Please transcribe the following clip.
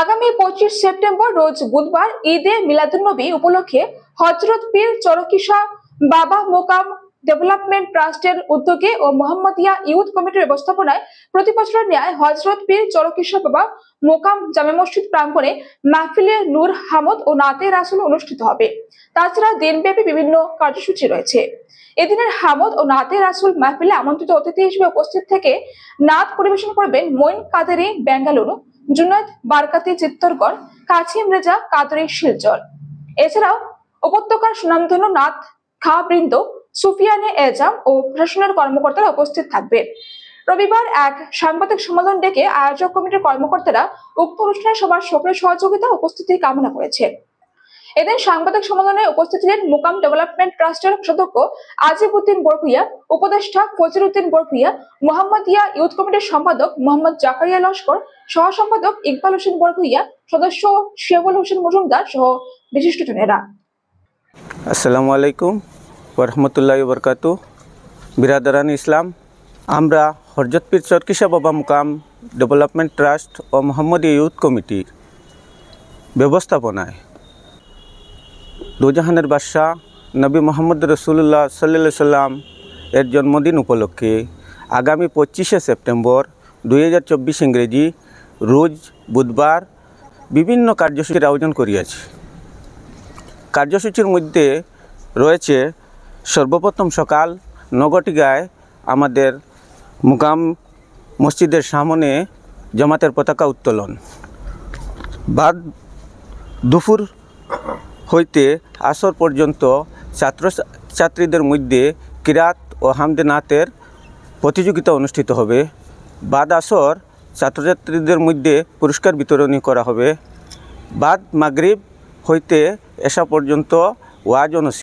আগামী পঁচিশ সেপ্টেম্বর রোজ বুধবার ঈদে মিলাদুন্নবী উপলক্ষে হজরত পীর চরকিসা বাবা মোকাম ডেভেলপমেন্ট ট্রাস্টের উদ্যোগে ও মোহাম্মদিয়া ইউথ কমিটির ব্যবস্থাপনায় প্রতি বছরের ন্যায় হজরত পীর চরকিশোর বাবা মোকাম জামে মসজিদ প্রাঙ্গণে মাহফিলে নূর হামদ ও নাতে রাসুল অনুষ্ঠিত হবে তাছাড়া দিনব্যাপী বিভিন্ন কার্যসূচি রয়েছে এদিনের হামদ ও নাতে রাসুল মাহফিলে আমন্ত্রিত অতিথি হিসেবে উপস্থিত থেকে নাত পরিবেশন করবেন মইন কাদেরি বেঙ্গালুরু জুনায়দ বারকাতি চিত্তরগড় কাছিম রেজা কাদরি শিলচর এছাড়াও উপত্যকার সুনামধন্য নাথ খা বৃন্দ সুফিয়ানে এজাম ও প্রশাসনের কর্মকর্তারা উপস্থিত থাকবে রবিবার এক সাংবাদিক সম্মেলন ডেকে আয়োজক কমিটির কর্মকর্তারা উক্ত অনুষ্ঠানে সবার সক্রিয় সহযোগিতা উপস্থিতি কামনা করেছে এদিন সাংবাদিক সম্মেলনে উপস্থিত ছিলেন মুকাম ডেভেলপমেন্ট ট্রাস্টের সদস্য আজিব উদ্দিন বরভুইয়া উপদেষ্টা ফজির উদ্দিন মোহাম্মদ মোহাম্মদিয়া ইউথ কমিটির সম্পাদক মোহাম্মদ জাকারিয়া লস্কর সহ সম্পাদক ইকবাল হোসেন বরভুইয়া সদস্য শিয়াবুল হোসেন মজুমদার সহ বিশিষ্টজনেরা আসসালামু আলাইকুম ওরহমতুল্লাহ বরকাত বিরাদারান ইসলাম আমরা হরজতপীর চরকিশা বাবা মুকাম ডেভেলপমেন্ট ট্রাস্ট ও মোহাম্মদ ইউথ কমিটির ব্যবস্থাপনায় দোজাহানের বাদশাহ নবী মোহাম্মদ রসুল্লাহ সাল্লা সাল্লাম এর জন্মদিন উপলক্ষে আগামী পঁচিশে সেপ্টেম্বর দুই হাজার চব্বিশ ইংরেজি রোজ বুধবার বিভিন্ন কার্যসূচির আয়োজন করিয়াছি কার্যসূচির মধ্যে রয়েছে সর্বপ্রথম সকাল নগটিগায় আমাদের মুকাম মসজিদের সামনে জমাতের পতাকা উত্তোলন বাদ দুপুর হইতে আসর পর্যন্ত ছাত্র ছাত্রীদের মধ্যে কিরাত ও হামদে নাতের প্রতিযোগিতা অনুষ্ঠিত হবে বাদ আসর ছাত্রছাত্রীদের মধ্যে পুরস্কার বিতরণী করা হবে বাদ মাগরীব হইতে এসা পর্যন্ত ওয়াজ অনুষ্ঠিত